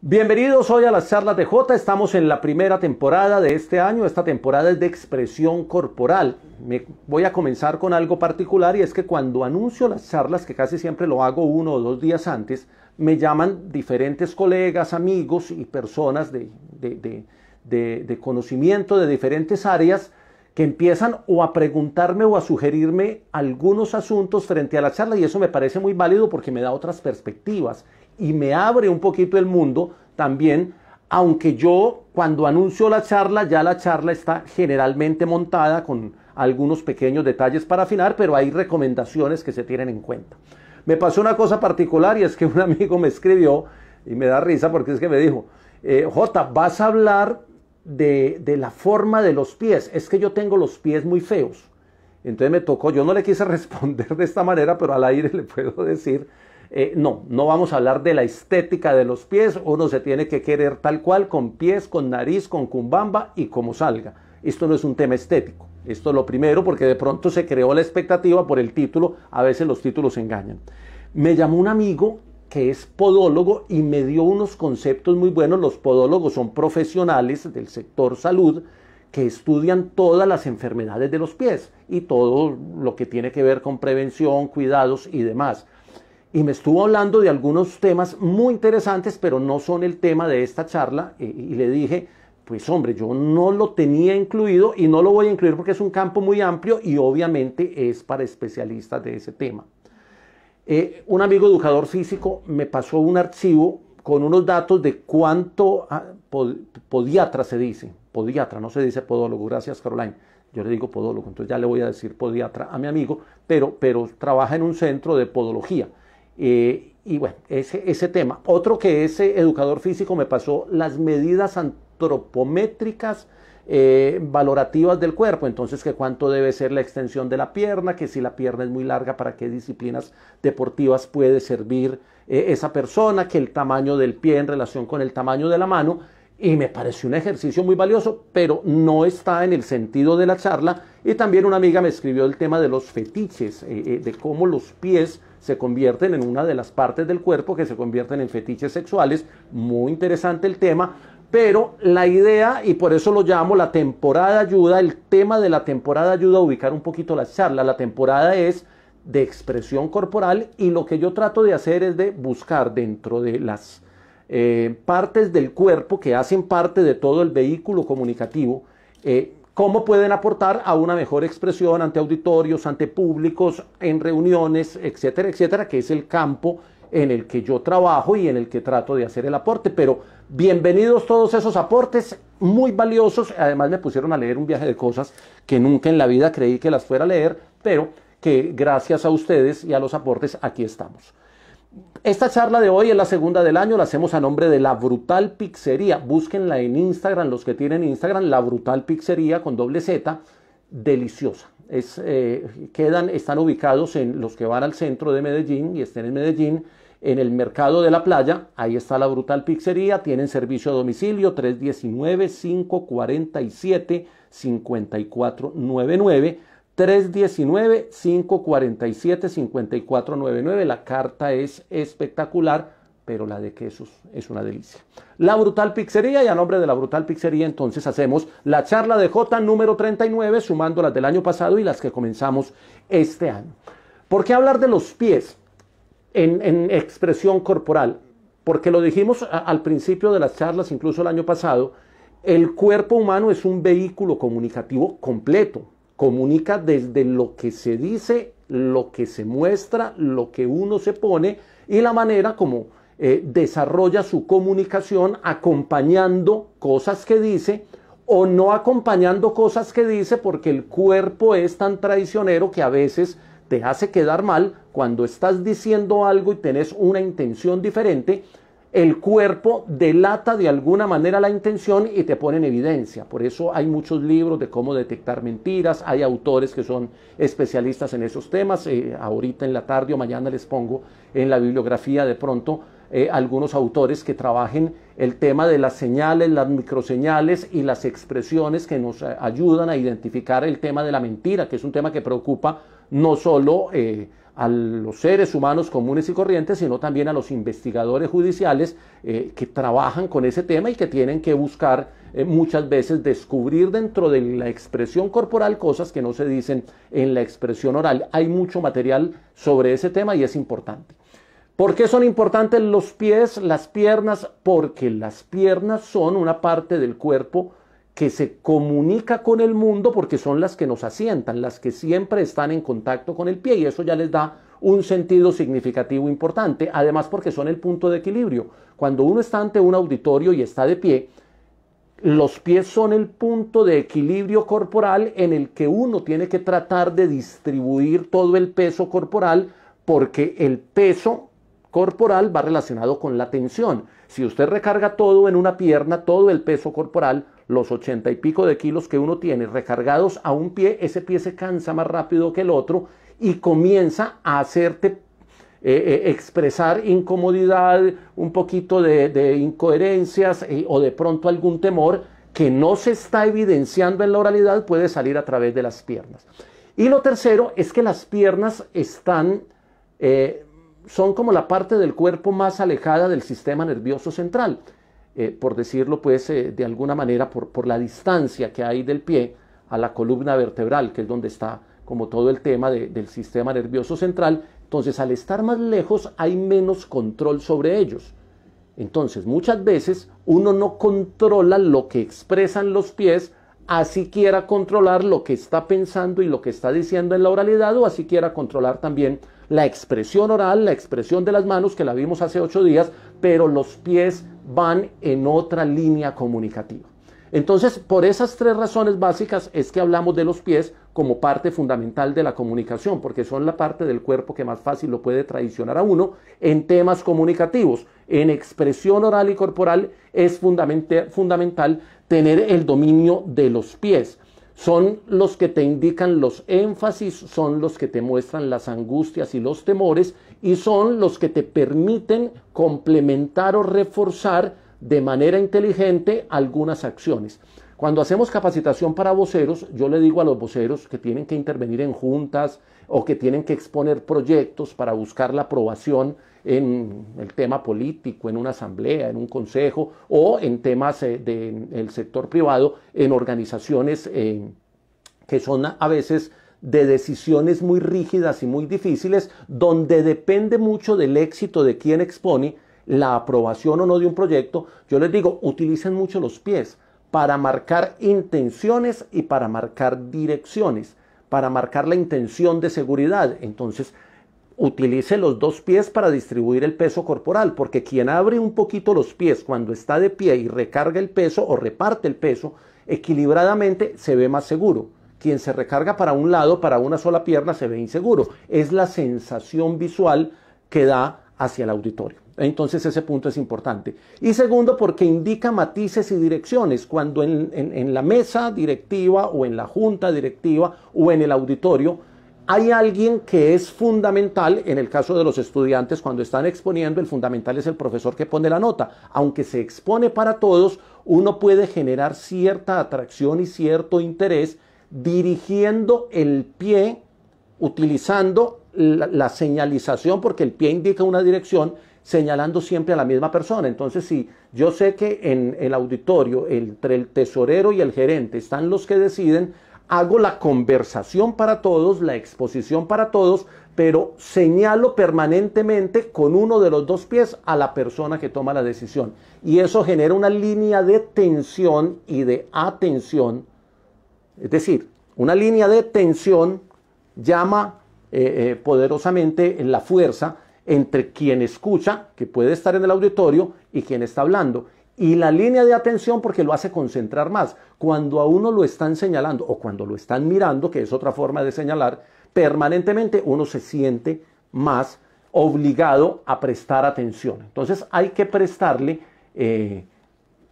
Bienvenidos hoy a las charlas de J. Estamos en la primera temporada de este año. Esta temporada es de expresión corporal. Me voy a comenzar con algo particular y es que cuando anuncio las charlas, que casi siempre lo hago uno o dos días antes, me llaman diferentes colegas, amigos y personas de, de conocimiento de diferentes áreas que empiezan o a preguntarme o a sugerirme algunos asuntos frente a la charla y eso me parece muy válido porque me da otras perspectivas y me abre un poquito el mundo también, aunque yo cuando anuncio la charla, ya la charla está generalmente montada con algunos pequeños detalles para afinar, pero hay recomendaciones que se tienen en cuenta. Me pasó una cosa particular y es que un amigo me escribió y me da risa porque es que me dijo, eh, Jota, vas a hablar de, de la forma de los pies. Es que yo tengo los pies muy feos. Entonces me tocó, yo no le quise responder de esta manera, pero al aire le puedo decir eh, no, no vamos a hablar de la estética de los pies. Uno se tiene que querer tal cual, con pies, con nariz, con cumbamba y como salga. Esto no es un tema estético. Esto es lo primero porque de pronto se creó la expectativa por el título. A veces los títulos engañan. Me llamó un amigo que es podólogo y me dio unos conceptos muy buenos. Los podólogos son profesionales del sector salud que estudian todas las enfermedades de los pies y todo lo que tiene que ver con prevención, cuidados y demás y me estuvo hablando de algunos temas muy interesantes, pero no son el tema de esta charla. Eh, y, le dije, pues hombre, yo no lo tenía incluido y no lo voy a incluir porque es un campo muy amplio y obviamente es para especialistas de ese tema. Eh, un amigo educador físico me pasó un archivo con unos datos de cuánto ah, podiatra se dice, podiatra, no se dice podólogo, gracias Caroline, yo le digo podólogo, entonces ya le voy a decir podiatra a mi amigo, pero, pero trabaja en un centro de podología. Eh, y bueno, ese, tema. Otro que ese educador físico me pasó las medidas antropométricas eh, valorativas del cuerpo, entonces que cuánto debe ser la extensión de la pierna, que si la pierna es muy larga, para qué disciplinas deportivas puede servir eh, esa persona, que el tamaño del pie en relación con el tamaño de la mano, y me pareció un ejercicio muy valioso, pero no está en el sentido de la charla. Y también una amiga me escribió el tema de los fetiches, de cómo los pies se convierten en una de las partes del cuerpo que se convierten en fetiches sexuales. Muy interesante el tema. Pero la idea, y por eso lo llamo la temporada ayuda, el tema de la temporada ayuda a ubicar un poquito la charla. La temporada es de expresión corporal y lo que yo trato de hacer es de buscar dentro de las eh, partes del cuerpo que hacen parte de todo el vehículo comunicativo, eh, cómo pueden aportar a una mejor expresión ante auditorios, ante públicos, en reuniones, etcétera, etcétera, que es el campo en el que yo trabajo y en el que trato de hacer el aporte. Pero bienvenidos todos esos aportes, muy valiosos. Además me pusieron a leer un viaje de cosas que nunca en la vida creí que las fuera a leer, pero que gracias a ustedes y a los aportes aquí estamos. Esta charla de hoy es la segunda del año, la hacemos a nombre de La Brutal Pizzería. Búsquenla en Instagram, los que tienen Instagram, La Brutal Pizzería con doble Z, deliciosa. Eh, están ubicados en los que van al centro de Medellín y estén en Medellín, en el mercado de la playa. Ahí está la Brutal Pizzería. Tienen servicio a domicilio 319-547-5499. 319-547-5499. La carta es espectacular, pero la de quesos es una delicia. La Brutal Pizzería y a nombre de la Brutal Pizzería entonces hacemos la charla de J número 39, sumando las del año pasado y las que comenzamos este año. ¿Por qué hablar de los pies en, expresión corporal? Porque lo dijimos al principio de las charlas, incluso el año pasado, el cuerpo humano es un vehículo comunicativo completo comunica desde lo que se dice, lo que se muestra, lo que uno se pone y la manera como eh, desarrolla su comunicación acompañando cosas que dice o no acompañando cosas que dice porque el cuerpo es tan traicionero que a veces te hace quedar mal cuando estás diciendo algo y tenés una intención diferente, el cuerpo delata de alguna manera la intención y te pone en evidencia. Por eso hay muchos libros de cómo detectar mentiras, hay autores que son especialistas en esos temas. Eh, ahorita en la tarde o mañana les pongo en la bibliografía de pronto eh, algunos autores que trabajen el tema de las señales, las microseñales y las expresiones que nos eh, ayudan a identificar el tema de la mentira, que es un tema que preocupa no solo a los seres humanos comunes y corrientes, sino también a los investigadores judiciales eh, que trabajan con ese tema y que tienen que buscar eh, muchas veces descubrir dentro de la expresión corporal cosas que no se dicen en la expresión oral. Hay mucho material sobre ese tema y es importante. ¿Por qué son importantes los pies, las piernas? Porque las piernas son una parte del cuerpo que se comunica con el mundo porque son las que nos asientan, las que siempre están en contacto con el pie y eso ya les da un sentido significativo importante, además porque son el punto de equilibrio. Cuando uno está ante un auditorio y está de pie, los pies son el punto de equilibrio corporal en el que uno tiene que tratar de distribuir todo el peso corporal porque el peso corporal va relacionado con la tensión. Si usted recarga todo en una pierna, todo el peso corporal los ochenta y pico de kilos que uno tiene recargados a un pie, ese pie se cansa más rápido que el otro y comienza a hacerte eh, eh, expresar incomodidad, un poquito de, incoherencias eh, o de pronto algún temor que no se está evidenciando en la oralidad puede salir a través de las piernas. Y lo tercero es que las piernas están, son como la parte del cuerpo más alejada del sistema nervioso central. Eh, por decirlo pues eh, de alguna manera, por, la distancia que hay del pie a la columna vertebral, que es donde está como todo el tema del sistema nervioso central. Entonces, al estar más lejos hay menos control sobre ellos. Entonces, muchas veces uno no controla lo que expresan los pies, así quiera controlar lo que está pensando y lo que está diciendo en la oralidad, o así quiera controlar también la expresión oral, la expresión de las manos, que la vimos hace ocho días, pero los pies van en otra línea comunicativa. Entonces, por esas tres razones básicas es que hablamos de los pies como parte fundamental de la comunicación, porque son la parte del cuerpo que más fácil lo puede traicionar a uno en temas comunicativos. En expresión oral y corporal es fundamental tener el dominio de los pies son los que te indican los énfasis, son los que te muestran las angustias y los temores y son los que te permiten complementar o reforzar de manera inteligente algunas acciones. Cuando hacemos capacitación para voceros, yo le digo a los voceros que tienen que intervenir en juntas, o que tienen que exponer proyectos para buscar la aprobación en el tema político, en una asamblea, en un consejo o en temas eh, del sector privado, en organizaciones eh, que son a veces de decisiones muy rígidas y muy difíciles, donde depende mucho del éxito de quien expone la aprobación o no de un proyecto, yo les digo, utilicen mucho los pies para marcar intenciones y para marcar direcciones para marcar la intención de seguridad. Entonces, utilice los dos pies para distribuir el peso corporal, porque quien abre un poquito los pies cuando está de pie y recarga el peso o reparte el peso equilibradamente se ve más seguro. Quien se recarga para un lado, para una sola pierna, se ve inseguro. Es la sensación visual que da hacia el auditorio. Entonces ese punto es importante. Y segundo, porque indica matices y direcciones. Cuando en, la mesa directiva o en la junta directiva o en el auditorio hay alguien que es fundamental, en el caso de los estudiantes, cuando están exponiendo, el fundamental es el profesor que pone la nota. Aunque se expone para todos, uno puede generar cierta atracción y cierto interés dirigiendo el pie, utilizando la señalización, porque el pie indica una dirección, señalando siempre a la misma persona. Entonces, si yo sé que en el auditorio entre el tesorero y el gerente están los que deciden, hago la conversación para todos, la exposición para todos, pero señalo permanentemente con uno de los dos pies a la persona que toma la decisión. Y eso genera una línea de tensión y de atención. Es decir, una línea de tensión llama eh, eh, poderosamente la fuerza entre quien escucha, que puede estar en el auditorio, y quien está hablando. Y la línea de atención porque lo hace concentrar más. Cuando a uno lo están señalando o cuando lo están mirando, que es otra forma de señalar, permanentemente uno se siente más obligado a prestar atención. Entonces hay que prestarle, eh,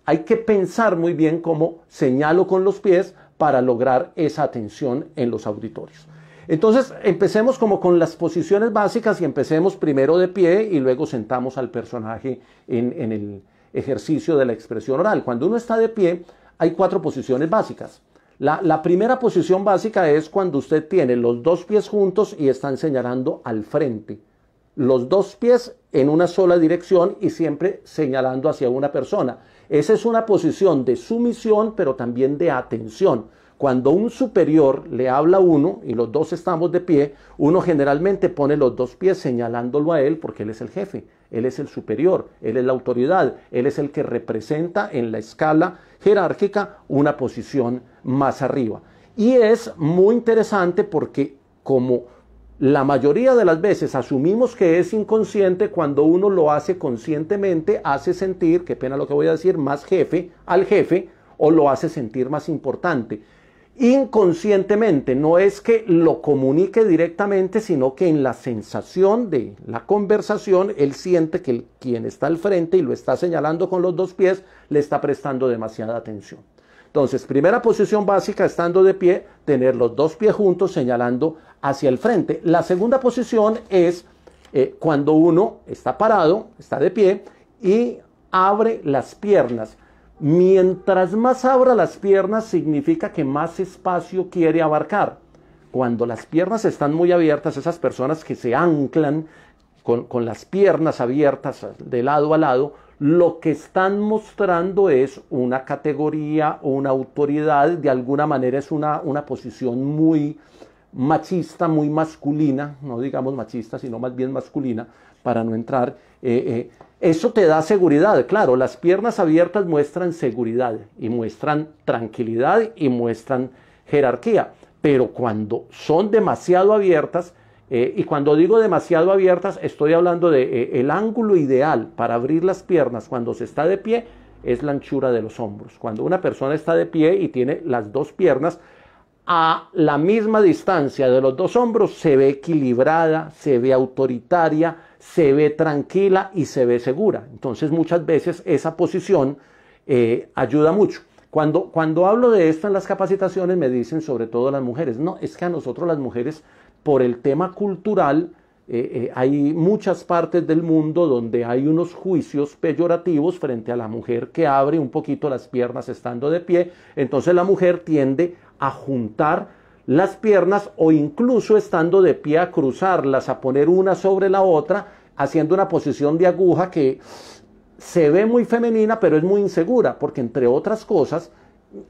hay que pensar muy bien cómo señalo con los pies para lograr esa atención en los auditorios. Entonces, empecemos como con las posiciones básicas y empecemos primero de pie y luego sentamos al personaje en, el ejercicio de la expresión oral. Cuando uno está de pie, hay cuatro posiciones básicas. La, la, primera posición básica es cuando usted tiene los dos pies juntos y están señalando al frente. Los dos pies en una sola dirección y siempre señalando hacia una persona. Esa es una posición de sumisión, pero también de atención. Cuando un superior le habla a uno y los dos estamos de pie, uno generalmente pone los dos pies señalándolo a él porque él es el jefe, él es el superior, él es la autoridad, él es el que representa en la escala jerárquica una posición más arriba. Y es muy interesante porque como la mayoría de las veces asumimos que es inconsciente, cuando uno lo hace conscientemente, hace sentir, qué pena lo que voy a decir, más jefe al jefe o lo hace sentir más importante inconscientemente, no es que lo comunique directamente, sino que en la sensación de la conversación, él siente que quien está al frente y lo está señalando con los dos pies, le está prestando demasiada atención. Entonces, primera posición básica, estando de pie, tener los dos pies juntos señalando hacia el frente. La segunda posición es eh, cuando uno está parado, está de pie y abre las piernas Mientras más abra las piernas significa que más espacio quiere abarcar. Cuando las piernas están muy abiertas, esas personas que se anclan con, las piernas abiertas de lado a lado, lo que están mostrando es una categoría o una autoridad, de alguna manera es una, posición muy machista, muy masculina, no digamos machista, sino más bien masculina, para no entrar. Eh, eh, eso te da seguridad, claro, las piernas abiertas muestran seguridad y muestran tranquilidad y muestran jerarquía, pero cuando son demasiado abiertas, eh, y cuando digo demasiado abiertas, estoy hablando de eh, el ángulo ideal para abrir las piernas cuando se está de pie es la anchura de los hombros. Cuando una persona está de pie y tiene las dos piernas a la misma distancia de los dos hombros se ve equilibrada, se ve autoritaria, se ve tranquila y se ve segura. Entonces muchas veces esa posición eh, ayuda mucho. Cuando, cuando hablo de esto en las capacitaciones me dicen sobre todo las mujeres, no, es que a nosotros las mujeres por el tema cultural eh, eh, hay muchas partes del mundo donde hay unos juicios peyorativos frente a la mujer que abre un poquito las piernas estando de pie, entonces la mujer tiende a juntar las piernas o incluso estando de pie a cruzarlas, a poner una sobre la otra, haciendo una posición de aguja que se ve muy femenina, pero es muy insegura, porque entre otras cosas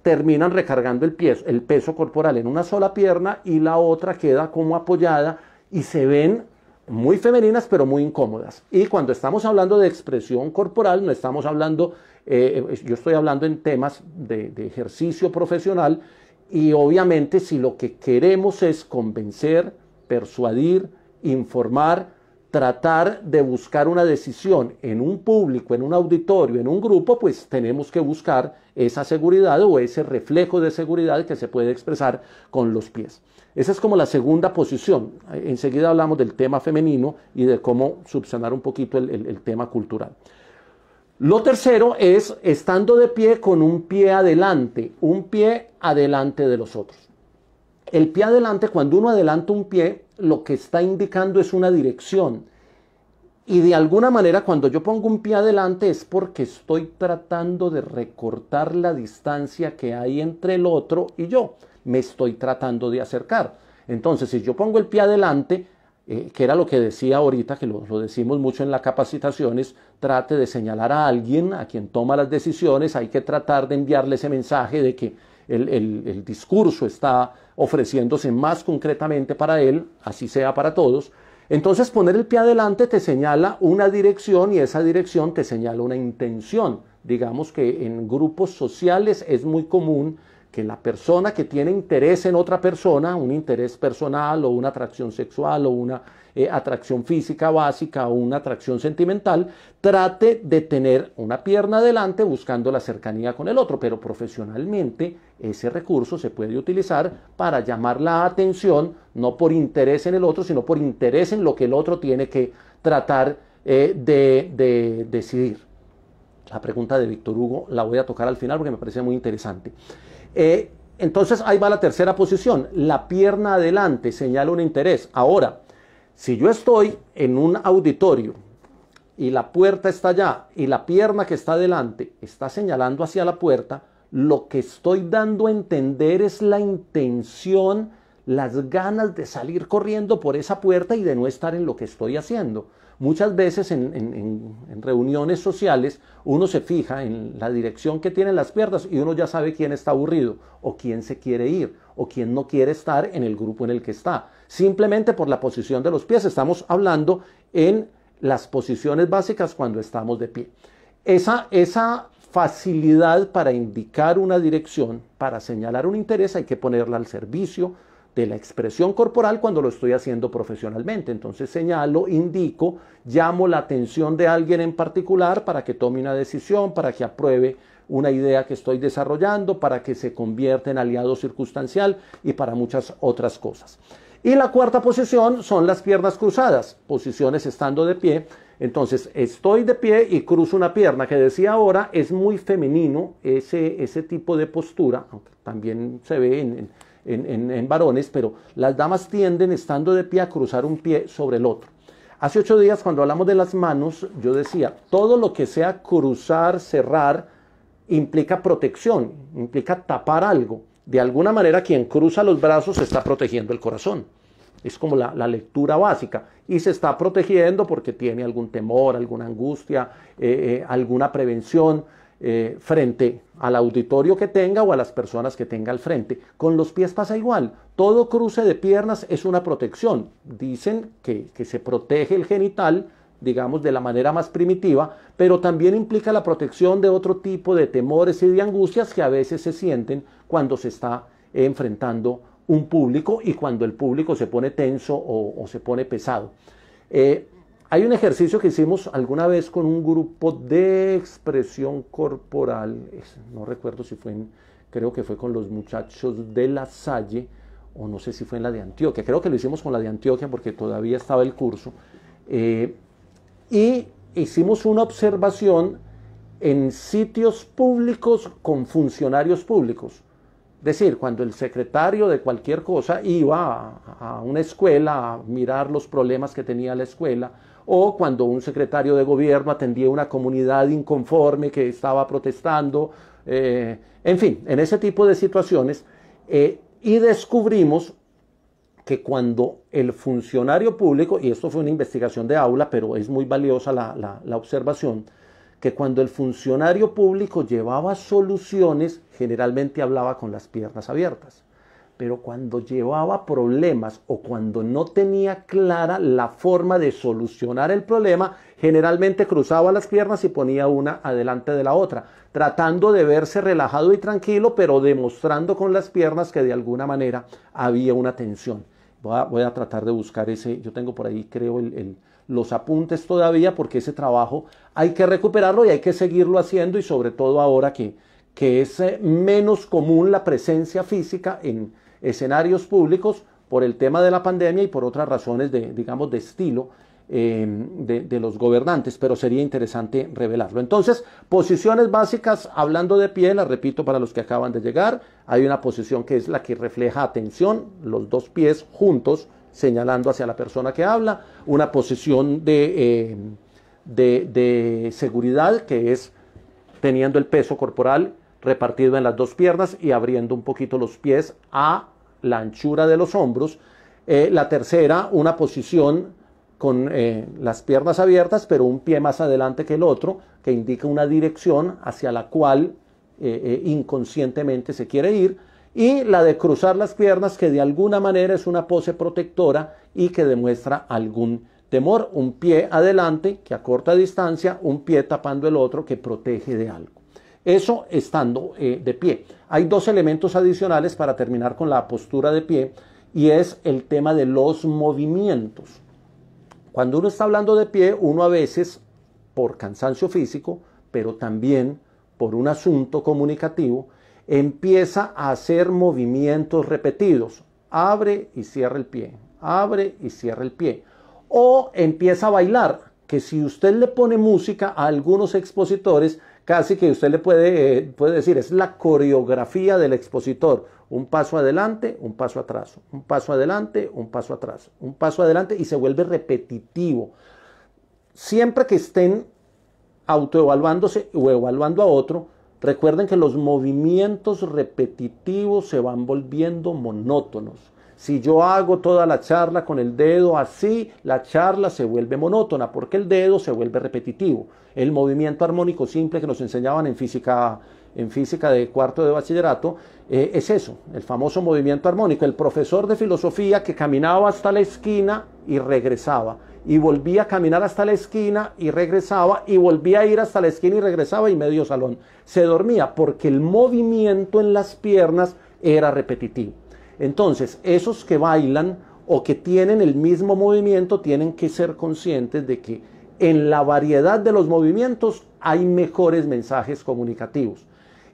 terminan recargando el, pie, el peso corporal en una sola pierna y la otra queda como apoyada y se ven muy femeninas pero muy incómodas. Y cuando estamos hablando de expresión corporal, no estamos hablando, eh, eh, yo estoy hablando en temas de ejercicio profesional y obviamente si lo que queremos es convencer, persuadir, informar, tratar de buscar una decisión en un público, en un auditorio, en un grupo, pues tenemos que buscar esa seguridad o ese reflejo de seguridad que se puede expresar con los pies. Esa es como la segunda posición. Enseguida hablamos del tema femenino y de cómo subsanar un poquito el, el tema cultural. Lo tercero es estando de pie con un pie adelante, un pie adelante de los otros. El pie adelante, cuando uno adelanta un pie, lo que está indicando es una dirección. Y de alguna manera, cuando yo pongo un pie adelante es porque estoy tratando de recortar la distancia que hay entre el otro y yo. Me estoy tratando de acercar. Entonces, si yo pongo el pie adelante, eh, que era lo que decía ahorita, que lo, decimos mucho en las capacitaciones, trate de señalar a alguien a quien toma las decisiones, hay que tratar de enviarle ese mensaje de que el discurso está ofreciéndose más concretamente para él, así sea para todos. Entonces poner el pie adelante te señala una dirección y esa dirección te señala una intención. Digamos que en grupos sociales es muy común que la persona que tiene interés en otra persona, un interés personal o una atracción sexual o una eh, atracción física básica o una atracción sentimental, trate de tener una pierna adelante buscando la cercanía con el otro, pero profesionalmente ese recurso se puede utilizar para llamar la atención, no por interés en el otro, sino por interés en lo que el otro tiene que tratar eh, de decidir. La pregunta de Víctor Hugo la voy a tocar al final porque me parece muy interesante. Eh, entonces ahí va la tercera posición. La pierna adelante señala un interés. Ahora, si yo estoy en un auditorio y la puerta está allá y la pierna que está adelante está señalando hacia la puerta, lo que estoy dando a entender es la intención, las ganas de salir corriendo por esa puerta y de no estar en lo que estoy haciendo. Muchas veces en, reuniones sociales uno se fija en la dirección que tienen las piernas y uno ya sabe quién está aburrido o quién se quiere ir o quién no quiere estar en el grupo en el que está. Simplemente por la posición de los pies. Estamos hablando en las posiciones básicas cuando estamos de pie. Esa, esa facilidad para indicar una dirección, para señalar un interés, hay que ponerla al servicio de la expresión corporal cuando lo estoy haciendo profesionalmente. Entonces señalo, indico, llamo la atención de alguien en particular para que tome una decisión, para que apruebe una idea que estoy desarrollando, para que se convierta en aliado circunstancial y para muchas otras cosas. Y la cuarta posición son las piernas cruzadas, posiciones estando de pie. Entonces estoy de pie y cruzo una pierna, que decía ahora es muy femenino ese, ese tipo de postura, aunque también se ve en en, varones, pero las damas tienden, estando de pie, a cruzar un pie sobre el otro. Hace ocho días, cuando hablamos de las manos, yo decía, todo lo que sea cruzar, cerrar, implica protección, implica tapar algo. De alguna manera, quien cruza los brazos está protegiendo el corazón. Es como la, lectura básica. Y se está protegiendo porque tiene algún temor, alguna angustia, eh, eh, alguna prevención eh, frente al auditorio que tenga o a las personas que tenga al frente. Con los pies pasa igual. Todo cruce de piernas es una protección. Dicen que, se protege el genital, digamos, de la manera más primitiva, pero también implica la protección de otro tipo de temores y de angustias que a veces se sienten cuando se está enfrentando un público y cuando el público se pone tenso o, se pone pesado. Eh, hay un ejercicio que hicimos alguna vez con un grupo de expresión corporal, no recuerdo si fue creo que fue con los muchachos de la Salle, o no sé si fue en la de Antioquia, creo que lo hicimos con la de Antioquia porque todavía estaba el curso, eh, y hicimos una observación en sitios públicos con funcionarios públicos. Es decir, cuando el secretario de cualquier cosa iba a una escuela a mirar los problemas que tenía la escuela o cuando un secretario de gobierno atendía una comunidad inconforme que estaba protestando, eh, en fin, en ese tipo de situaciones. Eh, y descubrimos que cuando el funcionario público, y esto fue una investigación de aula, pero es muy valiosa la observación, que cuando el funcionario público llevaba soluciones, generalmente hablaba con las piernas abiertas pero cuando llevaba problemas o cuando no tenía clara la forma de solucionar el problema, generalmente cruzaba las piernas y ponía una adelante de la otra, tratando de verse relajado y tranquilo, pero demostrando con las piernas que de alguna manera había una tensión. Voy a, tratar de buscar ese, yo tengo por ahí creo los apuntes todavía porque ese trabajo hay que recuperarlo y hay que seguirlo haciendo y sobre todo ahora que, que es eh, menos común la presencia física en, escenarios públicos por el tema de la pandemia y por otras razones de, digamos, de estilo eh, de, los gobernantes, pero sería interesante revelarlo. Entonces, posiciones básicas, hablando de pie, la repito para los que acaban de llegar, hay una posición que es la que refleja atención, los dos pies juntos, señalando hacia la persona que habla, una posición de, eh, de seguridad que es teniendo el peso corporal repartido en las dos piernas y abriendo un poquito los pies a la anchura de los hombros. Eh, la tercera, una posición con eh, las piernas abiertas, pero un pie más adelante que el otro, que indica una dirección hacia la cual eh, inconscientemente se quiere ir. Y la de cruzar las piernas, que de alguna manera es una pose protectora y que demuestra algún temor. Un pie adelante, que a corta distancia, un pie tapando el otro, que protege de algo. Eso estando eh, de pie. Hay dos elementos adicionales para terminar con la postura de pie y es el tema de los movimientos. Cuando uno está hablando de pie, uno a veces, por cansancio físico, pero también por un asunto comunicativo, empieza a hacer movimientos repetidos. Abre y cierra el pie, abre y cierra el pie. O empieza a bailar, que si usted le pone música a algunos expositores, casi que usted le puede, eh, puede decir, es la coreografía del expositor. Un paso adelante, un paso atrás, un paso adelante, un paso atrás, un paso adelante y se vuelve repetitivo. Siempre que estén autoevaluándose o evaluando a otro, recuerden que los movimientos repetitivos se van volviendo monótonos. Si yo hago toda la charla con el dedo así, la charla se vuelve monótona porque el dedo se vuelve repetitivo. El movimiento armónico simple que nos enseñaban en física, en física de cuarto de bachillerato eh, es eso, el famoso movimiento armónico. El profesor de filosofía que caminaba hasta la esquina y regresaba y volvía a caminar hasta la esquina y regresaba y volvía a ir hasta la esquina y regresaba y medio salón. Se dormía porque el movimiento en las piernas era repetitivo. Entonces, esos que bailan o que tienen el mismo movimiento tienen que ser conscientes de que en la variedad de los movimientos hay mejores mensajes comunicativos.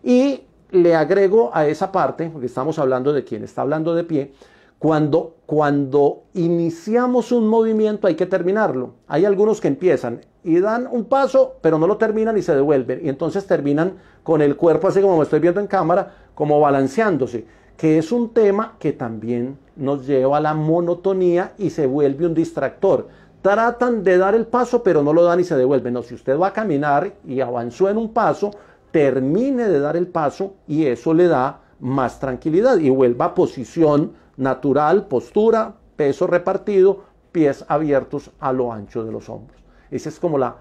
Y le agrego a esa parte, porque estamos hablando de quien está hablando de pie, cuando, cuando iniciamos un movimiento hay que terminarlo. Hay algunos que empiezan y dan un paso, pero no lo terminan y se devuelven. Y entonces terminan con el cuerpo, así como me estoy viendo en cámara, como balanceándose que es un tema que también nos lleva a la monotonía y se vuelve un distractor. Tratan de dar el paso, pero no lo dan y se devuelven. No, si usted va a caminar y avanzó en un paso, termine de dar el paso y eso le da más tranquilidad y vuelva a posición natural, postura, peso repartido, pies abiertos a lo ancho de los hombros. Esa es como la,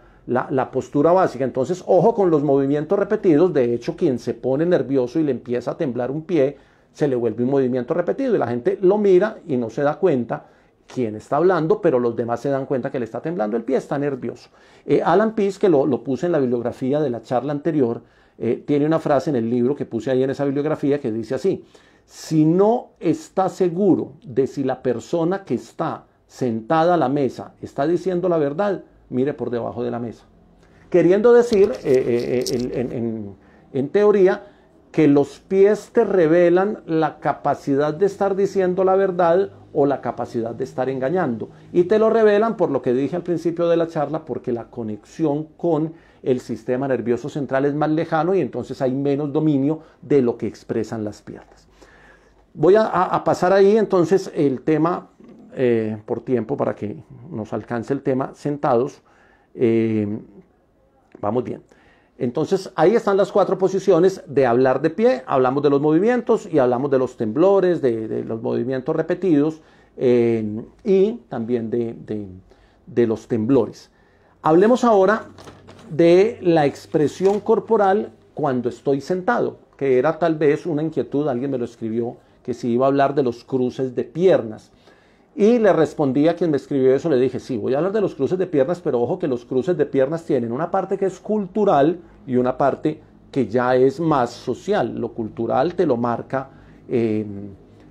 postura básica. Entonces, ojo con los movimientos repetidos. De hecho, quien se pone nervioso y le empieza a temblar un pie, se le vuelve un movimiento repetido y la gente lo mira y no se da cuenta quién está hablando, pero los demás se dan cuenta que le está temblando el pie, está nervioso. Eh, Alan Pease, que lo, lo, puse en la bibliografía de la charla anterior, eh, tiene una frase en el libro que puse ahí en esa bibliografía que dice así, si no está seguro de si la persona que está sentada a la mesa está diciendo la verdad, mire por debajo de la mesa. Queriendo decir, eh, en, en teoría, que los pies te revelan la capacidad de estar diciendo la verdad o la capacidad de estar engañando. Y te lo revelan por lo que dije al principio de la charla, porque la conexión con el sistema nervioso central es más lejano y entonces hay menos dominio de lo que expresan las piernas. Voy a, pasar ahí entonces el tema, eh, por tiempo, para que nos alcance el tema sentados. Eh, vamos bien. Entonces ahí están las cuatro posiciones de hablar de pie, hablamos de los movimientos y hablamos de los temblores, de, los movimientos repetidos eh, y también de, de los temblores. Hablemos ahora de la expresión corporal cuando estoy sentado, que era tal vez una inquietud, alguien me lo escribió, que si iba a hablar de los cruces de piernas. Y le respondí a quien me escribió eso, le dije, sí, voy a hablar de los cruces de piernas, pero ojo que los cruces de piernas tienen una parte que es cultural y una parte que ya es más social. Lo cultural te lo marca eh,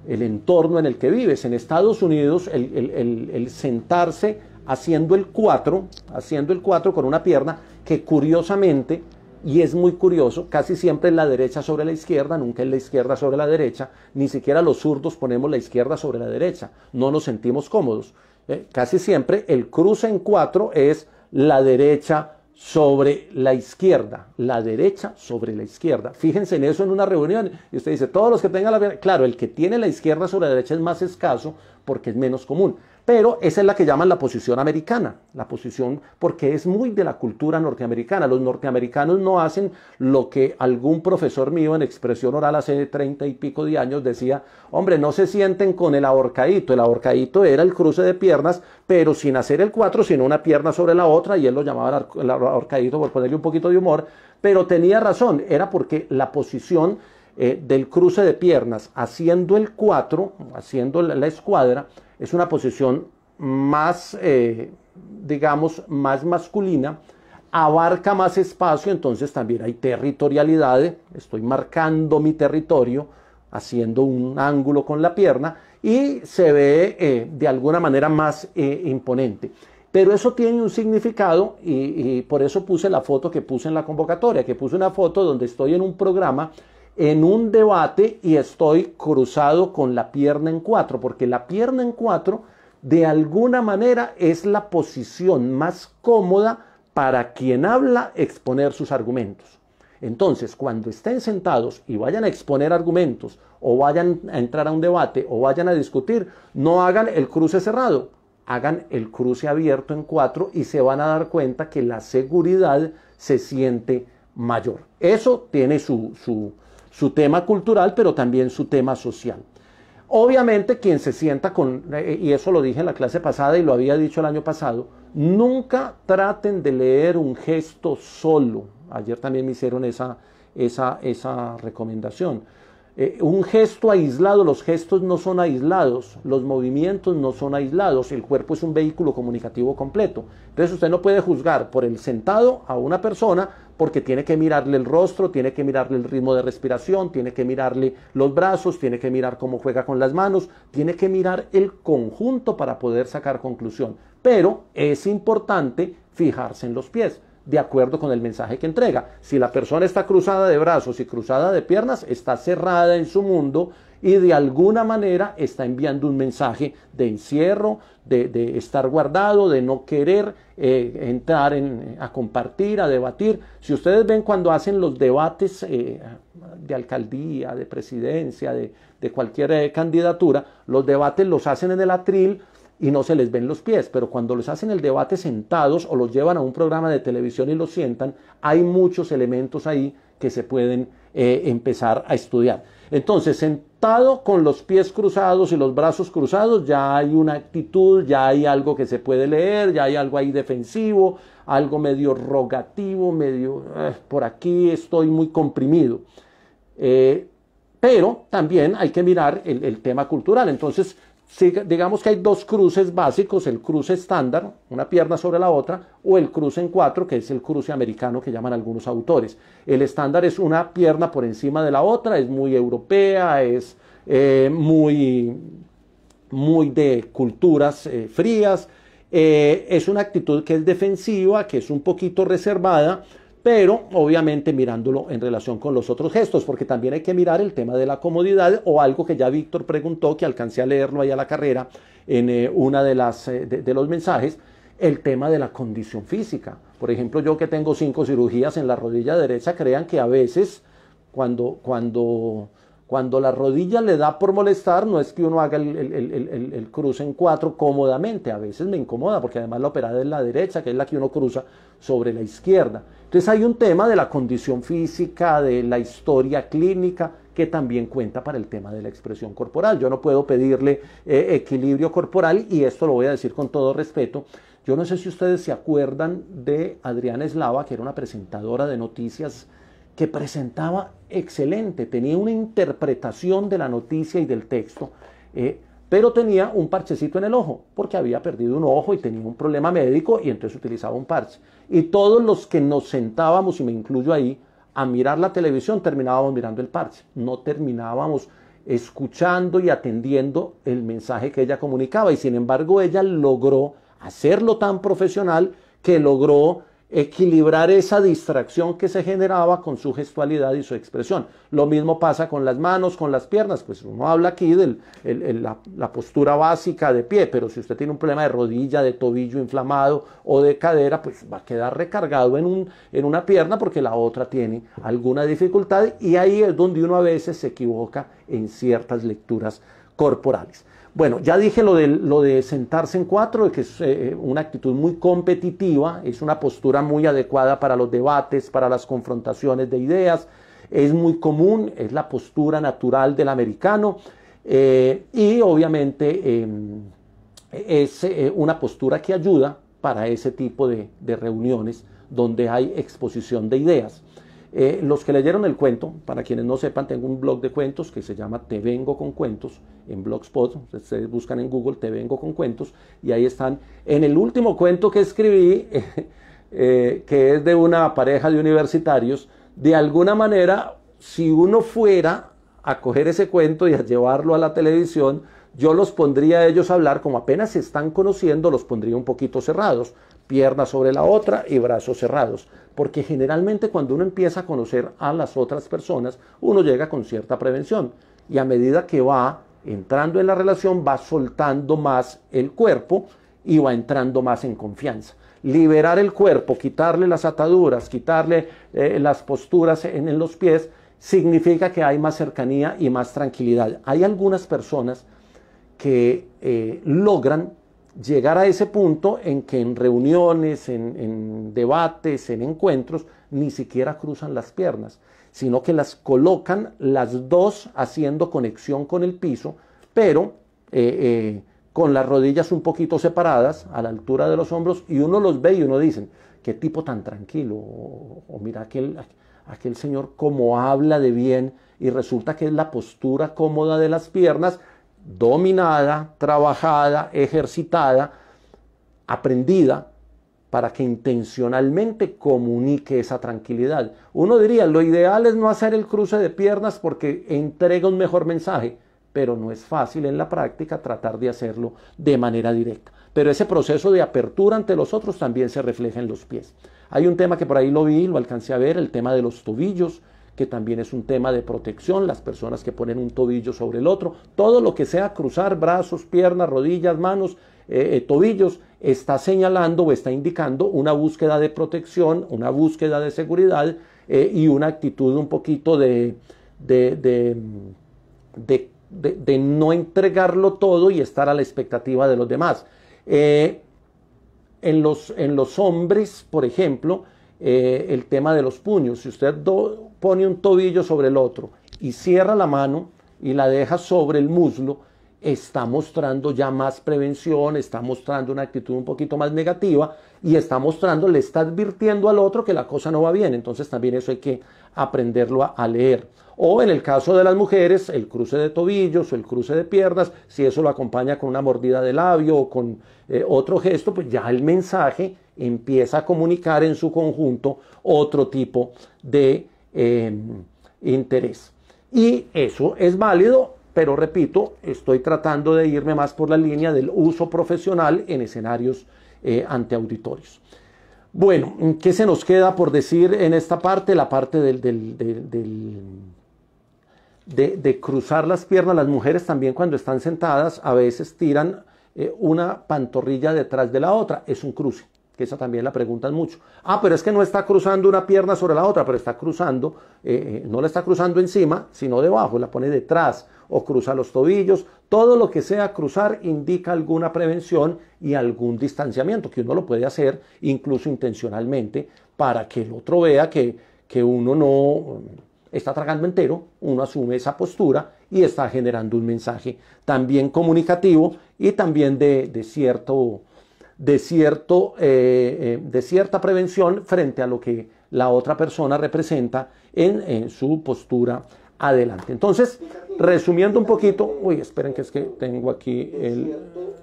el entorno en el que vives. En Estados Unidos el, sentarse haciendo el cuatro, haciendo el cuatro con una pierna, que curiosamente y es muy curioso, casi siempre la derecha sobre la izquierda, nunca es la izquierda sobre la derecha, ni siquiera los zurdos ponemos la izquierda sobre la derecha, no nos sentimos cómodos. ¿eh? Casi siempre el cruce en cuatro es la derecha sobre la izquierda, la derecha sobre la izquierda. Fíjense en eso en una reunión y usted dice, todos los que tengan la... Claro, el que tiene la izquierda sobre la derecha es más escaso porque es menos común, pero esa es la que llaman la posición americana, la posición porque es muy de la cultura norteamericana. Los norteamericanos no hacen lo que algún profesor mío en expresión oral hace treinta y pico de años decía, hombre, no se sienten con el ahorcadito. El ahorcadito era el cruce de piernas, pero sin hacer el cuatro, sino una pierna sobre la otra, y él lo llamaba el ahorcadito por ponerle un poquito de humor. Pero tenía razón, era porque la posición eh, del cruce de piernas haciendo el cuatro, haciendo la escuadra, es una posición más, eh, digamos, más masculina, abarca más espacio, entonces también hay territorialidad, estoy marcando mi territorio, haciendo un ángulo con la pierna y se ve eh, de alguna manera más eh, imponente. Pero eso tiene un significado y por eso puse la foto que puse en la convocatoria, que puse una foto donde estoy en un programa en un debate y estoy cruzado con la pierna en cuatro, porque la pierna en cuatro de alguna manera es la posición más cómoda para quien habla exponer sus argumentos. Entonces, cuando estén sentados y vayan a exponer argumentos o vayan a entrar a un debate o vayan a discutir, no hagan el cruce cerrado, hagan el cruce abierto en cuatro y se van a dar cuenta que la seguridad se siente mayor. Eso tiene su, su, su tema cultural, pero también su tema social. Obviamente quien se sienta con, eh, y eso lo dije en la clase pasada y lo había dicho el año pasado, nunca traten de leer un gesto solo. Ayer también me hicieron esa, esa, esa recomendación eh, un gesto aislado, los gestos no son aislados, los movimientos no son aislados, el cuerpo es un vehículo comunicativo completo. Entonces usted no puede juzgar por el sentado a una persona porque tiene que mirarle el rostro, tiene que mirarle el ritmo de respiración, tiene que mirarle los brazos, tiene que mirar cómo juega con las manos, tiene que mirar el conjunto para poder sacar conclusión. Pero es importante fijarse en los pies de acuerdo con el mensaje que entrega. Si la persona está cruzada de brazos y cruzada de piernas, está cerrada en su mundo y de alguna manera está enviando un mensaje de encierro, de, estar guardado, de no querer eh, entrar a compartir, a debatir. Si ustedes ven cuando hacen los debates eh, de alcaldía, de presidencia, de, cualquier eh, candidatura, los debates los hacen en el atril y no se les ven los pies, pero cuando les hacen el debate sentados o los llevan a un programa de televisión y los sientan, hay muchos elementos ahí que se pueden eh, empezar a estudiar. Entonces, sentado con los pies cruzados y los brazos cruzados, ya hay una actitud, ya hay algo que se puede leer, ya hay algo ahí defensivo, algo medio rogativo, medio, ah, por aquí estoy muy comprimido. Eh, pero también hay que mirar el, el tema cultural. Entonces, digamos que hay dos cruces básicos, el cruce estándar, una pierna sobre la otra, o el cruce en cuatro, que es el cruce americano que llaman algunos autores. El estándar es una pierna por encima de la otra, es muy europea, es eh, muy, muy de culturas eh, frías, eh, es una actitud que es defensiva, que es un poquito reservada, pero obviamente mirándolo en relación con los otros gestos, porque también hay que mirar el tema de la comodidad o algo que ya Víctor preguntó, que alcancé a leerlo ahí a la carrera en eh, una eh, de de, los mensajes, el tema de la condición física. Por ejemplo, yo que tengo cinco cirugías en la rodilla derecha, crean que a veces cuando, la rodilla le da por molestar, no es que uno haga el, cruce en cuatro cómodamente, a veces me incomoda, porque además la operada es la derecha, que es la que uno cruza sobre la izquierda. Entonces hay un tema de la condición física, de la historia clínica, que también cuenta para el tema de la expresión corporal. Yo no puedo pedirle eh, equilibrio corporal y esto lo voy a decir con todo respeto. Yo no sé si ustedes se acuerdan de Adriana Eslava, que era una presentadora de noticias que presentaba excelente, tenía una interpretación de la noticia y del texto. Eh, pero tenía un parchecito en el ojo, porque había perdido un ojo y tenía un problema médico y entonces utilizaba un parche. Y todos los que nos sentábamos, y me incluyo ahí, a mirar la televisión terminábamos mirando el parche, no terminábamos escuchando y atendiendo el mensaje que ella comunicaba y sin embargo ella logró hacerlo tan profesional que logró equilibrar esa distracción que se generaba con su gestualidad y su expresión. Lo mismo pasa con las manos, con las piernas, pues uno habla aquí de la, postura básica de pie, pero si usted tiene un problema de rodilla, de tobillo inflamado o de cadera, pues va a quedar recargado en, en una pierna porque la otra tiene alguna dificultad y ahí es donde uno a veces se equivoca en ciertas lecturas corporales. Bueno, ya dije lo de, sentarse en cuatro, que es eh, eh, una actitud muy competitiva, es una postura muy adecuada para los debates, para las confrontaciones de ideas, es muy común, es la postura natural del americano eh, y obviamente em, es una postura que ayuda para ese tipo de reuniones donde hay exposición de ideas. Eh, los que leyeron el cuento, para quienes no sepan, tengo un blog de cuentos que se llama Te Vengo con Cuentos en Blogspot. Ustedes buscan en Google Te Vengo con Cuentos y ahí están. En el último cuento que escribí, eh, que es de una pareja de universitarios, de alguna manera, si uno fuera a coger ese cuento y a llevarlo a la televisión, yo los pondría a ellos a hablar, como apenas se están conociendo, los pondría un poquito cerrados pierna sobre la otra y brazos cerrados. Porque generalmente cuando uno empieza a conocer a las otras personas, uno llega con cierta prevención. Y a medida que va entrando en la relación, va soltando más el cuerpo y va entrando más en confianza. Liberar el cuerpo, quitarle las ataduras, quitarle eh, las posturas en, los pies, significa que hay más cercanía y más tranquilidad. Hay algunas personas que eh, logran llegar a ese punto en que en reuniones, en, debates, en encuentros, ni siquiera cruzan las piernas, sino que las colocan las dos haciendo conexión con el piso, pero eh, eh, con las rodillas un poquito separadas, a la altura de los hombros, y uno los ve y uno dice, qué tipo tan tranquilo, o, mira aquel, aquel señor cómo habla de bien, y resulta que es la postura cómoda de las piernas, dominada, trabajada, ejercitada, aprendida, para que intencionalmente comunique esa tranquilidad. Uno diría, lo ideal es no hacer el cruce de piernas porque entrega un mejor mensaje, pero no es fácil en la práctica tratar de hacerlo de manera directa. Pero ese proceso de apertura ante los otros también se refleja en los pies. Hay un tema que por ahí lo vi, lo alcancé a ver, el tema de los tobillos, que también es un tema de protección, las personas que ponen un tobillo sobre el otro, todo lo que sea cruzar brazos, piernas, rodillas, manos, eh, eh, tobillos, está señalando o está indicando una búsqueda de protección, una búsqueda de seguridad eh, y una actitud un poquito de, de, de, no entregarlo todo y estar a la expectativa de los demás. en, los, en los hombres, por ejemplo, eh, el tema de los puños. Si usted pone un tobillo sobre el otro y cierra la mano y la deja sobre el muslo, está mostrando ya más prevención, está mostrando una actitud un poquito más negativa y está mostrando, le está advirtiendo al otro que la cosa no va bien. Entonces también eso hay que aprenderlo a, leer. O en el caso de las mujeres, el cruce de tobillos o el cruce de piernas, si eso lo acompaña con una mordida de labio o con eh, otro gesto, pues ya el mensaje empieza a comunicar en su conjunto otro tipo de em, interés. Y eso es válido pero repito, estoy tratando de irme más por la línea del uso profesional en escenarios eh, ante auditorios. Bueno, ¿qué se nos queda por decir en esta parte? La parte del, de, cruzar las piernas. Las mujeres también cuando están sentadas a veces tiran eh, una pantorrilla detrás de la otra. Es un cruce, que esa también la preguntan mucho. Ah, pero es que no está cruzando una pierna sobre la otra, pero está cruzando, eh, no la está cruzando encima, sino debajo, la pone detrás o cruza los tobillos. Todo lo que sea cruzar indica alguna prevención y algún distanciamiento, que uno lo puede hacer incluso intencionalmente para que el otro vea que, uno no mm, está tragando entero, uno asume esa postura y está generando un mensaje también comunicativo y también de, cierto, de, cierto eh, eh, de cierta prevención frente a lo que la otra persona representa en, en, su postura adelante. Entonces, resumiendo un poquito, uy, esperen que es que tengo aquí el...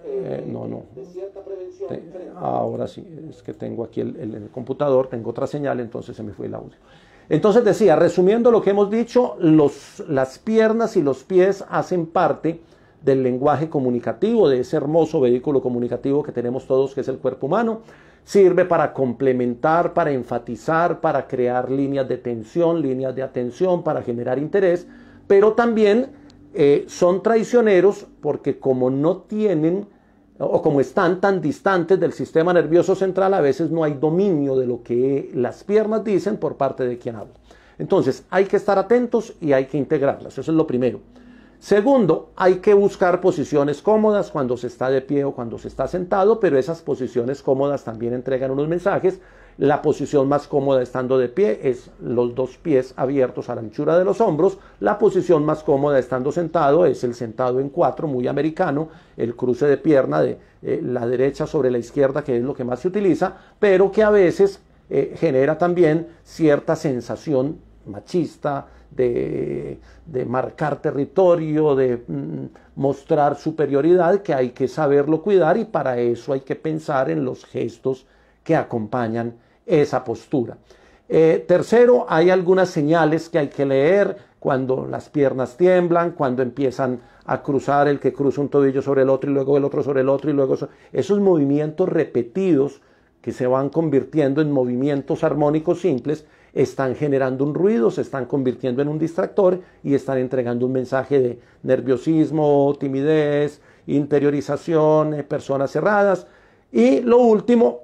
Eh, no, no. ahora sí, es que tengo aquí el, el computador, tengo otra señal, entonces se me fue el audio. Entonces decía, resumiendo lo que hemos dicho, los, las piernas y los pies hacen parte del lenguaje comunicativo, de ese hermoso vehículo comunicativo que tenemos todos, que es el cuerpo humano. Sirve para complementar, para enfatizar, para crear líneas de tensión, líneas de atención, para generar interés, pero también eh, son traicioneros porque como no tienen o como están tan distantes del sistema nervioso central, a veces no hay dominio de lo que las piernas dicen por parte de quien habla. Entonces, hay que estar atentos y hay que integrarlas. Eso es lo primero. Segundo, hay que buscar posiciones cómodas cuando se está de pie o cuando se está sentado, pero esas posiciones cómodas también entregan unos mensajes. La posición más cómoda estando de pie es los dos pies abiertos a la anchura de los hombros. La posición más cómoda estando sentado es el sentado en cuatro, muy americano, el cruce de pierna de eh, la derecha sobre la izquierda, que es lo que más se utiliza, pero que a veces eh, genera también cierta sensación machista, de, marcar territorio, de mm, mostrar superioridad, que hay que saberlo cuidar y para eso hay que pensar en los gestos que acompañan esa postura. Eh, tercero, hay algunas señales que hay que leer cuando las piernas tiemblan, cuando empiezan a cruzar el que cruza un tobillo sobre el otro y luego el otro sobre el otro y luego esos movimientos repetidos que se van convirtiendo en movimientos armónicos simples están generando un ruido, se están convirtiendo en un distractor y están entregando un mensaje de nerviosismo, timidez, interiorización, eh, personas cerradas. Y lo último,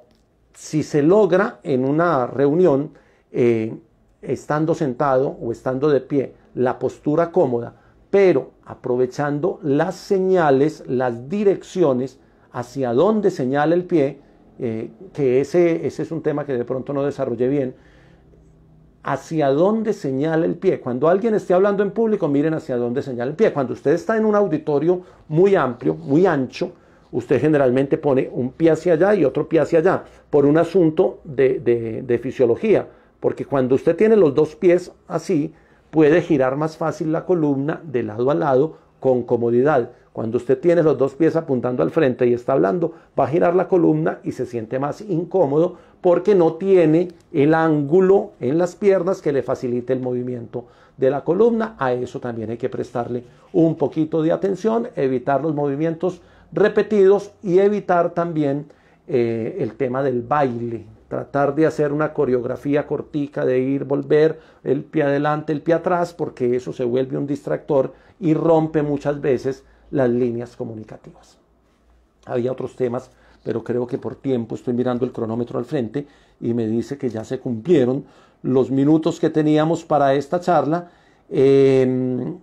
si se logra en una reunión, eh, estando sentado o estando de pie, la postura cómoda, pero aprovechando las señales, las direcciones hacia dónde señala el pie, eh, que ese, ese es un tema que de pronto no desarrollé bien, hacia dónde señala el pie. Cuando alguien esté hablando en público, miren hacia dónde señala el pie. Cuando usted está en un auditorio muy amplio, muy ancho, usted generalmente pone un pie hacia allá y otro pie hacia allá, por un asunto de, fisiología. Porque cuando usted tiene los dos pies así, puede girar más fácil la columna de lado a lado con comodidad. Cuando usted tiene los dos pies apuntando al frente y está hablando, va a girar la columna y se siente más incómodo porque no tiene el ángulo en las piernas que le facilite el movimiento de la columna. A eso también hay que prestarle un poquito de atención, evitar los movimientos repetidos y evitar también eh, el tema del baile. Tratar de hacer una coreografía cortica de ir, volver, el pie adelante, el pie atrás, porque eso se vuelve un distractor y rompe muchas veces las líneas comunicativas. Había otros temas pero creo que por tiempo estoy mirando el cronómetro al frente y me dice que ya se cumplieron los minutos que teníamos para esta charla. Em,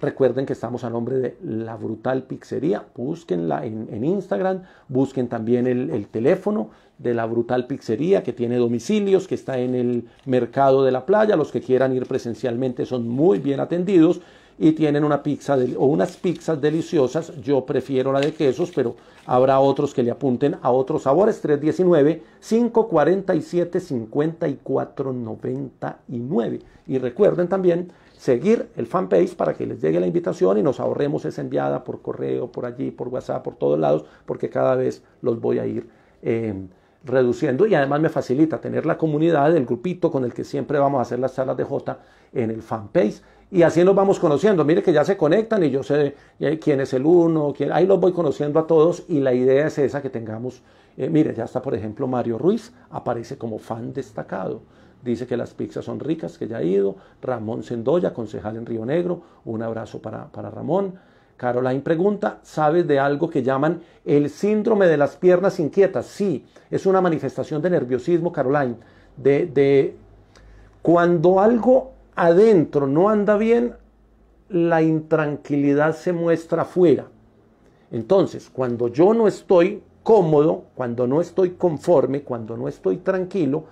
recuerden que estamos a nombre de La Brutal Pizzería. Búsquenla en, Instagram, busquen también el, el, teléfono de La Brutal Pizzería que tiene domicilios, que está en el mercado de la playa. Los que quieran ir presencialmente son muy bien atendidos y tienen una pizza o unas pizzas deliciosas. Yo prefiero la de quesos, pero habrá otros que le apunten a otros sabores. 319-547-5499. Y recuerden también seguir el fanpage para que les llegue la invitación y nos ahorremos esa enviada por correo, por allí, por WhatsApp, por todos lados, porque cada vez los voy a ir. Em, reduciendo y además me facilita tener la comunidad, el grupito con el que siempre vamos a hacer las salas de J en el fanpage y así nos vamos conociendo. Mire que ya se conectan y yo sé quién es el uno, quién, ahí los voy conociendo a todos y la idea es esa que tengamos. Eh, mire, ya está por ejemplo Mario Ruiz, aparece como fan destacado. Dice que las pizzas son ricas, que ya ha ido. Ramón Sendoya, concejal en Río Negro, un abrazo para, para Ramón. Caroline pregunta, ¿sabes de algo que llaman el síndrome de las piernas inquietas? Sí, es una manifestación de nerviosismo, Caroline, de, de cuando algo adentro no anda bien, la intranquilidad se muestra afuera. Entonces, cuando yo no estoy cómodo, cuando no estoy conforme, cuando no estoy tranquilo,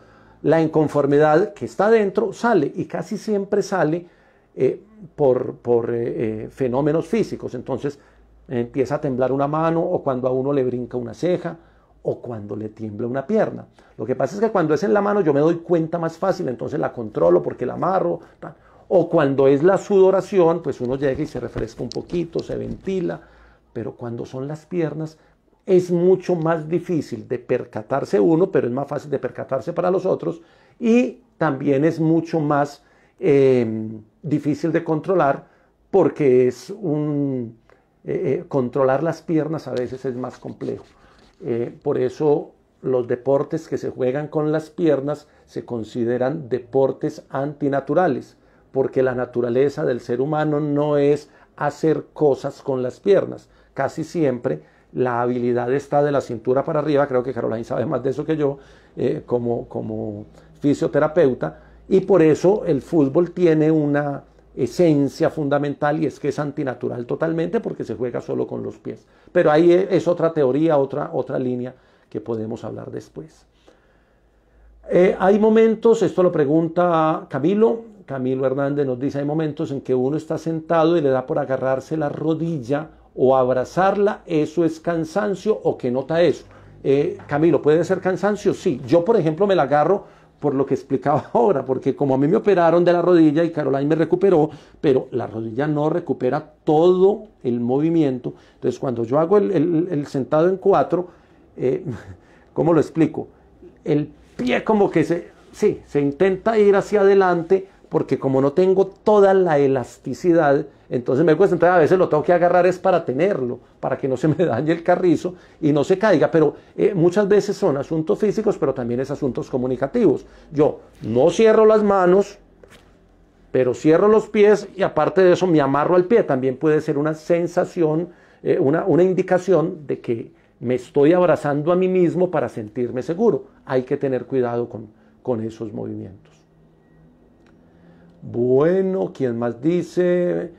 la inconformidad que está dentro sale y casi siempre sale eh, por, por eh, eh, fenómenos físicos. Entonces empieza a temblar una mano o cuando a uno le brinca una ceja o cuando le tiembla una pierna. Lo que pasa es que cuando es en la mano yo me doy cuenta más fácil, entonces la controlo porque la amarro. O cuando es la sudoración, pues uno llega y se refresca un poquito, se ventila. Pero cuando son las piernas, es mucho más difícil de percatarse uno, pero es más fácil de percatarse para los otros. Y también es mucho más eh, difícil de controlar porque es un... Eh, eh, controlar las piernas a veces es más complejo. Eh, por eso los deportes que se juegan con las piernas se consideran deportes antinaturales, porque la naturaleza del ser humano no es hacer cosas con las piernas. Casi siempre la habilidad está de la cintura para arriba, creo que Caroline sabe más de eso que yo, eh, como, como fisioterapeuta, y por eso el fútbol tiene una esencia fundamental y es que es antinatural totalmente porque se juega solo con los pies. Pero ahí e, es otra teoría, otra, otra línea que podemos hablar después. Eh, hay momentos, esto lo pregunta Camilo, Camilo Hernández nos dice, hay momentos en que uno está sentado y le da por agarrarse la rodilla o abrazarla, eso es cansancio o que nota eso. Eh, Camilo, ¿puede ser cansancio? Sí, yo por ejemplo me la agarro por lo que explicaba ahora, porque como a mí me operaron de la rodilla y Caroline me recuperó, pero la rodilla no recupera todo el movimiento. Entonces, cuando yo hago el, sentado en cuatro, eh, ¿cómo lo explico? El pie como que se, sí, se intenta ir hacia adelante, porque como no tengo toda la elasticidad, entonces me cuesta, entonces a veces lo tengo que agarrar es para tenerlo, para que no se me dañe el carrizo y no se caiga. Pero eh, muchas veces son asuntos físicos, pero también es asuntos comunicativos. Yo no cierro las manos, pero cierro los pies y aparte de eso me amarro al pie. También puede ser una sensación, eh, una, una indicación de que me estoy abrazando a mí mismo para sentirme seguro. Hay que tener cuidado con, con esos movimientos. Bueno, ¿quién más dice?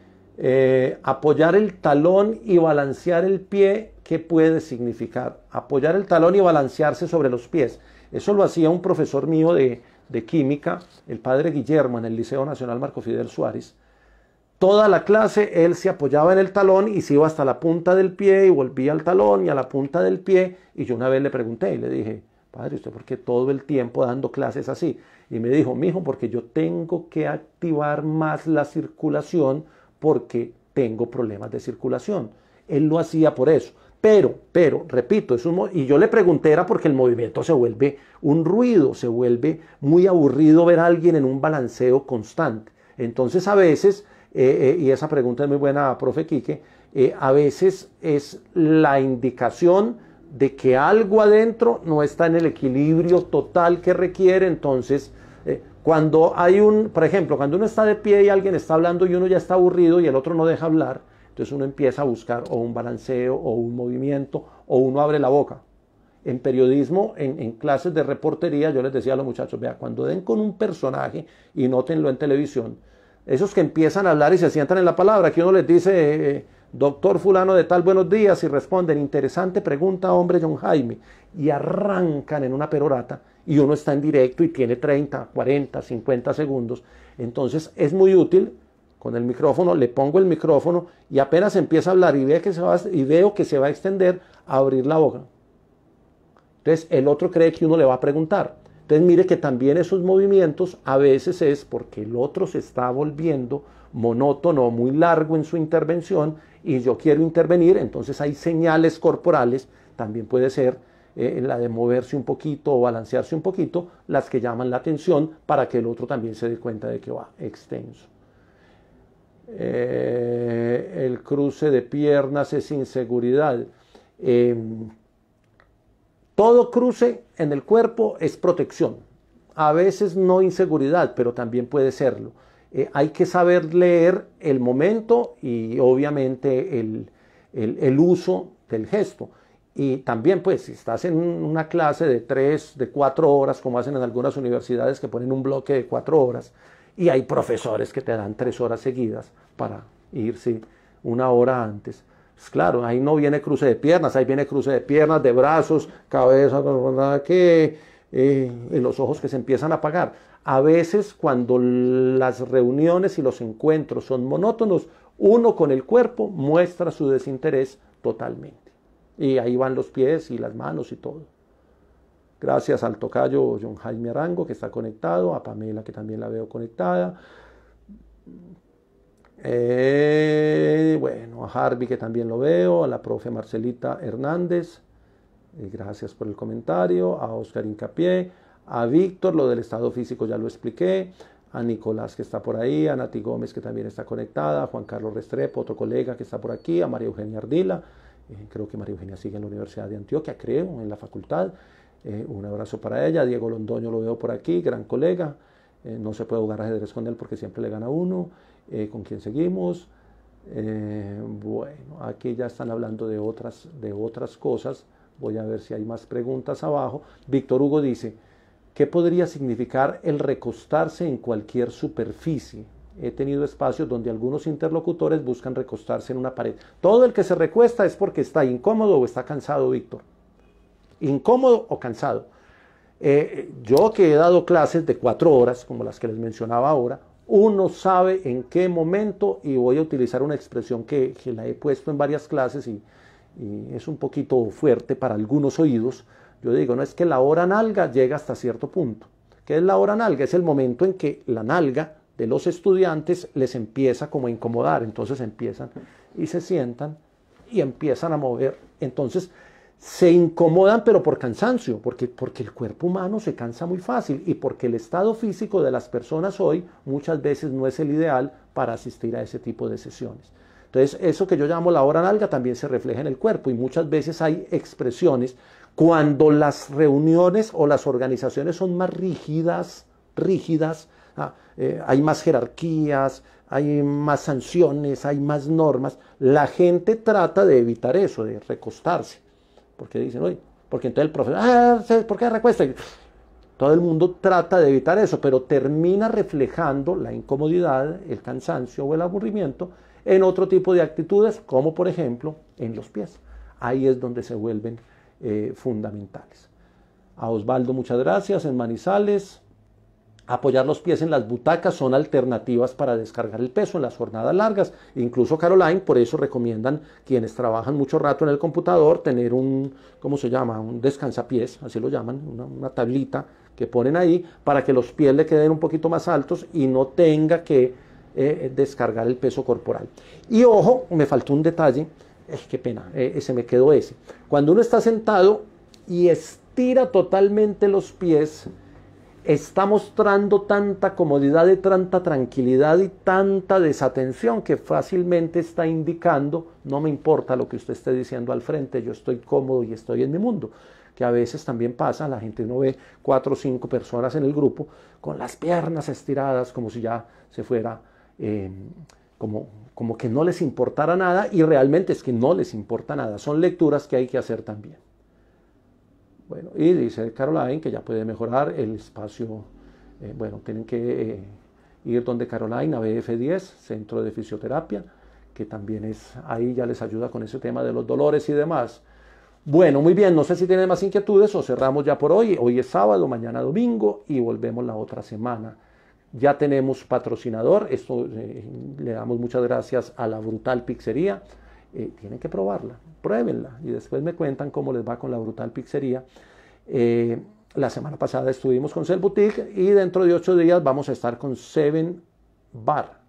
Eh, apoyar el talón y balancear el pie, ¿qué puede significar? Apoyar el talón y balancearse sobre los pies. Eso lo hacía un profesor mío de, de química, el padre Guillermo, en el Liceo Nacional Marco Fidel Suárez. Toda la clase él se apoyaba en el talón y se iba hasta la punta del pie y volvía al talón y a la punta del pie. Y yo una vez le pregunté y le dije, padre, ¿usted por qué todo el tiempo dando clases así? Y me dijo, mijo, porque yo tengo que activar más la circulación porque tengo problemas de circulación. Él lo hacía por eso. Pero, pero, repito, es y yo le pregunté era porque el movimiento se vuelve un ruido, se vuelve muy aburrido ver a alguien en un balanceo constante. Entonces a veces, eh, eh, y esa pregunta es muy buena, profe Quique, eh, a veces es la indicación de que algo adentro no está en el equilibrio total que requiere, entonces cuando hay un, por ejemplo, cuando uno está de pie y alguien está hablando y uno ya está aburrido y el otro no deja hablar, entonces uno empieza a buscar o un balanceo o un movimiento o uno abre la boca. En periodismo, en, clases de reportería, yo les decía a los muchachos, vea, cuando den con un personaje y nótenlo en televisión, esos que empiezan a hablar y se sientan en la palabra, que uno les dice... Eh, eh, Doctor fulano de tal, buenos días, y responden, interesante pregunta, hombre John Jaime, y arrancan en una perorata, y uno está en directo y tiene 30, 40, 50 segundos. Entonces es muy útil con el micrófono, le pongo el micrófono y apenas empieza a hablar y, ve que se va, y veo que se va a extender, a abrir la boca. Entonces el otro cree que uno le va a preguntar. Entonces mire que también esos movimientos a veces es porque el otro se está volviendo monótono, muy largo en su intervención y yo quiero intervenir, entonces hay señales corporales, también puede ser eh, la de moverse un poquito o balancearse un poquito, las que llaman la atención para que el otro también se dé cuenta de que va extenso. Eh, el cruce de piernas es inseguridad. Em, todo cruce en el cuerpo es protección. A veces no inseguridad, pero también puede serlo. Eh, hay que saber leer el momento y obviamente el uso del gesto. Y también, pues, si estás en una clase de tres, de cuatro horas, como hacen en algunas universidades que ponen un bloque de cuatro horas, y hay profesores que te dan tres horas seguidas para irse una hora antes. Pues claro, ahí no viene cruce de piernas, ahí viene cruce de piernas, de brazos, cabeza, que eh, los ojos que se empiezan a apagar. A veces cuando las reuniones y los encuentros son monótonos, uno con el cuerpo muestra su desinterés totalmente. Y ahí van los pies y las manos y todo. Gracias al tocayo John Jaime Arango que está conectado, a Pamela que también la veo conectada. Eh, bueno, a Harvey que también lo veo, a la profe Marcelita Hernández, eh, gracias por el comentario, a Oscar Incapié, a Víctor, lo del estado físico ya lo expliqué, a Nicolás que está por ahí, a Nati Gómez que también está conectada, a Juan Carlos Restrepo, otro colega que está por aquí, a María Eugenia Ardila eh, creo que María Eugenia sigue en la Universidad de Antioquia, creo, en la facultad. Eh, un abrazo para ella. Diego Londoño lo veo por aquí, gran colega. Eh, no se puede jugar ajedrez con él porque siempre le gana uno. ¿Con quién seguimos? bueno, aquí ya están hablando de otras, de otras cosas. Voy a ver si hay más preguntas abajo. Víctor Hugo dice, ¿qué podría significar el recostarse en cualquier superficie? he tenido espacios donde algunos interlocutores buscan recostarse en una pared. Todo el que se recuesta es porque está incómodo o está cansado, Víctor. Incómodo o cansado. Eh, yo que he dado clases de cuatro horas, como las que les mencionaba ahora, uno sabe en qué momento, y voy a utilizar una expresión que, la he puesto en varias clases y, es un poquito fuerte para algunos oídos, yo digo, no es que la hora nalga llega hasta cierto punto. ¿Qué es la hora nalga? Es el momento en que la nalga los estudiantes les empieza como a incomodar, entonces empiezan y se sientan y empiezan a mover. Entonces se incomodan pero por cansancio, porque, porque el cuerpo humano se cansa muy fácil y porque el estado físico de las personas hoy muchas veces no es el ideal para asistir a ese tipo de sesiones. Entonces eso que yo llamo la hora larga también se refleja en el cuerpo y muchas veces hay expresiones cuando las reuniones o las organizaciones son más rígidas, rígidas, ah, eh, hay más jerarquías, hay más sanciones, hay más normas. La gente trata de evitar eso, de recostarse. Porque dicen, oye, porque entonces el profesor, ah, ¿por qué recuesta? Todo el mundo trata de evitar eso, pero termina reflejando la incomodidad, el cansancio o el aburrimiento en otro tipo de actitudes, como por ejemplo en los pies. Ahí es donde se vuelven eh, fundamentales. A Osvaldo, muchas gracias. En Manizales, Apoyar los pies en las butacas son alternativas para descargar el peso en las jornadas largas. Incluso Caroline, por eso recomiendan quienes trabajan mucho rato en el computador tener un, ¿cómo se llama? Un descansapiés, así lo llaman, una, tablita que ponen ahí para que los pies le queden un poquito más altos y no tenga que eh, eh, descargar el peso corporal. Y ojo, me faltó un detalle, es qué pena, ese eh, se me quedó ese. Cuando uno está sentado y estira totalmente los pies, está mostrando tanta comodidad y tanta tranquilidad y tanta desatención que fácilmente está indicando, no me importa lo que usted esté diciendo al frente, yo estoy cómodo y estoy en mi mundo. Que a veces también pasa, la gente no ve cuatro o cinco personas en el grupo con las piernas estiradas como si ya se fuera, em, como que no les importara nada y realmente es que no les importa nada. Son lecturas que hay que hacer también. Bueno, y dice Caroline que ya puede mejorar el espacio. Eh, bueno, tienen que eh, ir donde Caroline, a BF10, centro de fisioterapia, que también es ahí ya les ayuda con ese tema de los dolores y demás. Bueno, muy bien, no sé si tienen más inquietudes o cerramos ya por hoy. Hoy es sábado, mañana domingo y volvemos la otra semana. Ya tenemos patrocinador, esto eh, le damos muchas gracias a la Brutal Pizzería eh, tienen que probarla, pruébenla y después me cuentan cómo les va con la brutal pizzería. Eh, la semana pasada estuvimos con Cell Boutique y dentro de ocho días vamos a estar con Seven Bar.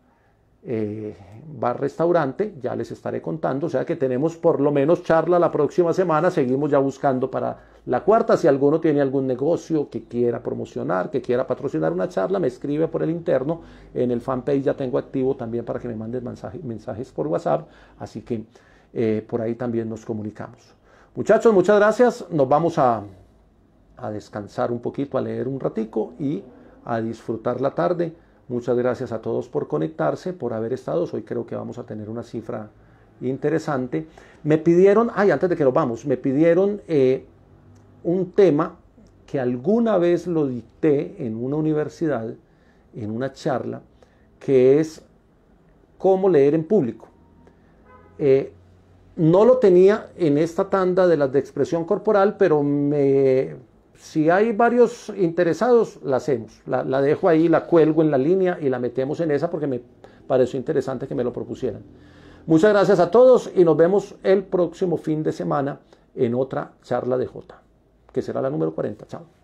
Eh, bar restaurante, ya les estaré contando, o sea que tenemos por lo menos charla la próxima semana, seguimos ya buscando para la cuarta, si alguno tiene algún negocio que quiera promocionar, que quiera patrocinar una charla, me escribe por el interno. En el fanpage ya tengo activo también para que me mandes mensajes por WhatsApp. Así que eh, por ahí también nos comunicamos. Muchachos, muchas gracias. Nos vamos a, descansar un poquito, a leer un ratico y a disfrutar la tarde. Muchas gracias a todos por conectarse, por haber estado. Hoy creo que vamos a tener una cifra interesante. Me pidieron, ay, antes de que nos vamos, me pidieron eh, un tema que alguna vez lo dicté en una universidad, en una charla, que es cómo leer en público. Eh, no lo tenía en esta tanda de las de expresión corporal, pero si hay varios interesados, la hacemos. La, dejo ahí, la cuelgo en la línea y la metemos en esa porque me pareció interesante que me lo propusieran. Muchas gracias a todos y nos vemos el próximo fin de semana en otra charla de Jota que será la número 40. Chao.